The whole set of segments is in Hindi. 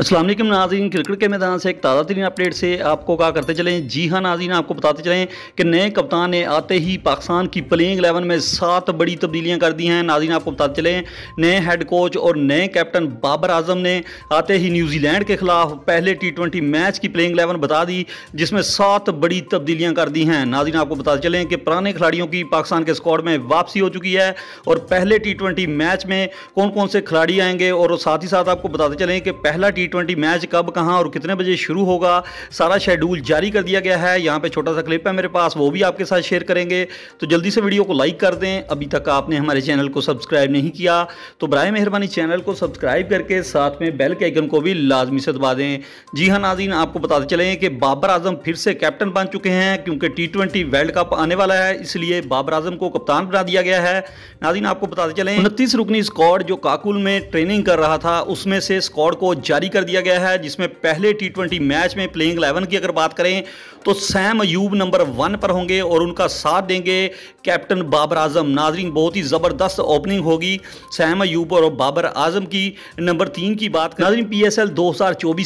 असलम नाजीन क्रिकेट के मैदान से एक ताज़ा तरीन अपडेट से आपको कहा करते चलें जी हाँ नाजीन आपको बताते चलें कि नए कप्तान ने आते ही पाकिस्तान की प्लेइंग एलेवन में सात बड़ी तब्दीलियां कर दी हैं नाजीन आपको बताते चलें नए हेड कोच और नए कैप्टन बाबर आजम ने आते ही न्यूजीलैंड के खिलाफ पहले टी ट्वेंटी मैच की प्लेइंग एलेवन बता दी जिसमें सात बड़ी तब्दीलियाँ कर दी हैं नाजीन आपको बताते चलें कि पुराने खिलाड़ियों की पाकिस्तान के स्कॉड में वापसी हो चुकी है और पहले टी मैच में कौन कौन से खिलाड़ी आएंगे और साथ ही साथ आपको बताते चलें कि पहला टी ट्वेंटी मैच कब कहाँ और कितने बजे शुरू होगा सारा शेड्यूल जारी कर दिया गया है यहाँ पे छोटा सा क्लिप है मेरे पास वो भी आपके साथ शेयर करेंगे तो जल्दी से वीडियो को लाइक कर दें अभी तक आपने हमारे चैनल को सब्सक्राइब नहीं किया तो बर मेहरबानी चैनल को सब्सक्राइब करके साथ में बेल के आइकन को भी लाजमी से दबा दें जी हाँ नाजीन आपको बताते चलें कि बाबर आजम फिर से कैप्टन बन चुके हैं क्योंकि टी ट्वेंटी वर्ल्ड कप आने वाला है इसलिए बाबर आजम को कप्तान बना दिया गया है नाजीन आपको बताते चलें उनतीस रुकनी स्कॉड जो काकुल में ट्रेनिंग कर रहा था उसमें से स्कॉड को जारी कर कर दिया गया है जिसमें पहले टी मैच में प्लेइंग एलेवन की अगर बात करें तो सैम अयूब नंबर वन पर होंगे और उनका साथ देंगे कैप्टन बाबर आजम नाजरीन बहुत ही ज़बरदस्त ओपनिंग होगी सैम अयूब और बाबर आजम की नंबर तीन की बात नाजरीन पी एस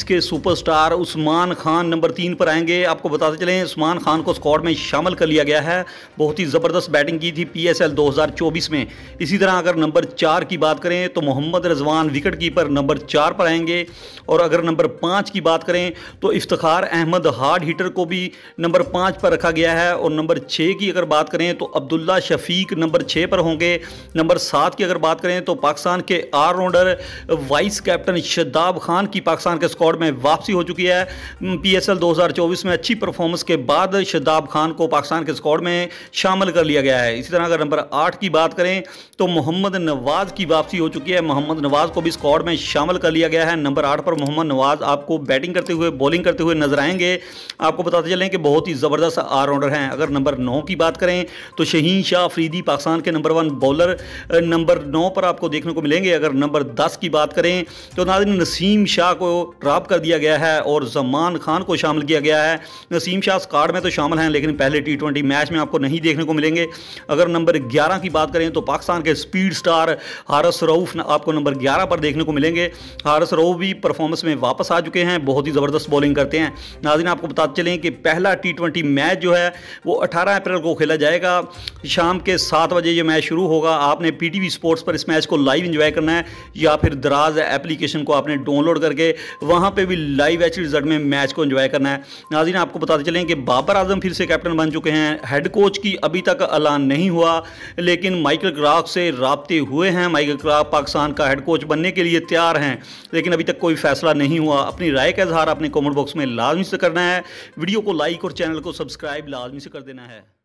के सुपरस्टार उस्मान खान नंबर तीन पर आएंगे आपको बताते चलें उस्मान खान को स्कॉड में शामिल कर लिया गया है बहुत ही ज़बरदस्त बैटिंग की थी पी एस दो हज़ार चौबीस में इसी तरह अगर नंबर चार की बात करें तो Mohammad Rizwan wicket keeper number चार पर आएंगे और अगर नंबर पाँच की बात करें तो इफ्तार अहमद हार्ड हीटर को भी नंबर पाँच पर रखा गया है और नंबर छः की अगर बात करें तो अब्दुल्ला शफीक नंबर छः पर होंगे नंबर सात की अगर बात करें तो पाकिस्तान के all-rounder vice captain Shadab Khan की पाकिस्तान के स्कॉड में वापसी हो चुकी है पी एस एल दो हज़ार चौबीस में अच्छी परफॉर्मेंस के बाद शदाब खान को पाकिस्तान के स्कॉड में शामिल कर लिया गया है इसी तरह अगर नंबर आठ की बात करें तो मोहम्मद नवाज़ की वापसी हो चुकी है मोहम्मद नवाज़ को भी स्कॉड में शामिल कर लिया गया है नंबर आठ पर पर मोहम्मद नवाज़ आपको बैटिंग करते हुए बॉलिंग करते हुए नजर आएंगे आपको बताते चले कि बहुत ही ज़बरदस्त ऑलराउंडर हैं अगर नंबर नौ की बात करें तो शहीन शाह अफरीदी पाकिस्तान के नंबर वन बॉलर नंबर नौ पर आपको देखने को मिलेंगे अगर नंबर दस की बात करें तो नाजिन नसीम शाह को ड्राप कर दिया गया है और जमान खान को शामिल किया गया है नसीम शाह स्कार्ड में तो शामिल हैं लेकिन पहले टी मैच में आपको नहीं देखने को मिलेंगे अगर नंबर ग्यारह की बात करें तो पाकिस्तान के स्पीड स्टार हारस रऊफ आपको नंबर ग्यारह पर देखने को मिलेंगे हारस रऊफ भी परफॉर्म परफॉर्मेंस में वापस आ चुके हैं बहुत ही ज़बरदस्त बॉलिंग करते हैं नाजिन आपको बताते चलें कि पहला टी मैच जो है वो अठारह अप्रैल को खेला जाएगा शाम के सात बजे ये मैच शुरू होगा आपने पी स्पोर्ट्स पर इस मैच को लाइव इन्जॉय करना है या फिर दराज एप्लीकेशन को आपने डाउनलोड करके वहाँ पर भी लाइव एच रिजल्ट में मैच को इन्जॉय करना है नाजिन आपको बताते चलें कि बाबर आजम फिर से कैप्टन बन चुके हैं हेड कोच की अभी तक ऐलान नहीं हुआ लेकिन माइकल क्राफ से रबते हुए हैं माइकल क्राफ पाकिस्तान का हेड कोच बनने के लिए तैयार हैं लेकिन अभी तक कोई फैसला फैसला नहीं हुआ अपनी राय का इजहार अपने कॉमेंट बॉक्स में लाजमी से करना है वीडियो को लाइक और चैनल को सब्सक्राइब लाजमी से कर देना है